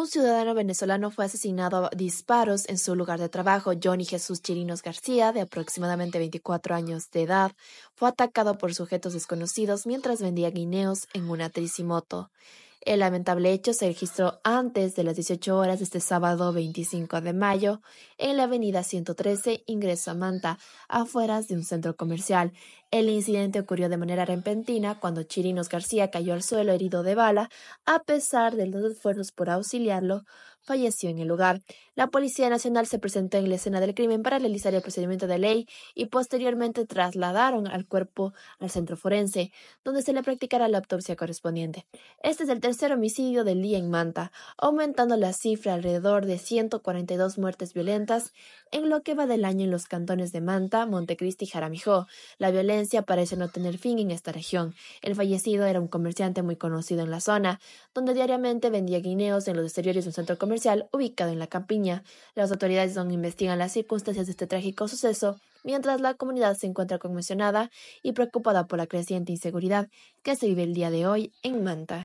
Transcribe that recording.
Un ciudadano venezolano fue asesinado a disparos en su lugar de trabajo. Johnny Jesús Chirinos García, de aproximadamente 24 años de edad, fue atacado por sujetos desconocidos mientras vendía guineos en una trisimoto. El lamentable hecho se registró antes de las 18 horas de este sábado 25 de mayo en la avenida 113, ingreso a Manta, afueras de un centro comercial. El incidente ocurrió de manera repentina cuando Chirinos García cayó al suelo herido de bala. A pesar de los esfuerzos por auxiliarlo, falleció en el lugar. La Policía Nacional se presentó en la escena del crimen para realizar el procedimiento de ley y posteriormente trasladaron al cuerpo al centro forense, donde se le practicará la autopsia correspondiente. Este es el tercer homicidio del día en Manta, aumentando la cifra alrededor de 142 muertes violentas en lo que va del año en los cantones de Manta, Montecristi y Jaramijó. La violencia parece no tener fin en esta región. El fallecido era un comerciante muy conocido en la zona, donde diariamente vendía guineos en los exteriores de un centro comercial ubicado en la campiña. Las autoridades aún investigan las circunstancias de este trágico suceso, mientras la comunidad se encuentra conmocionada y preocupada por la creciente inseguridad que se vive el día de hoy en Manta.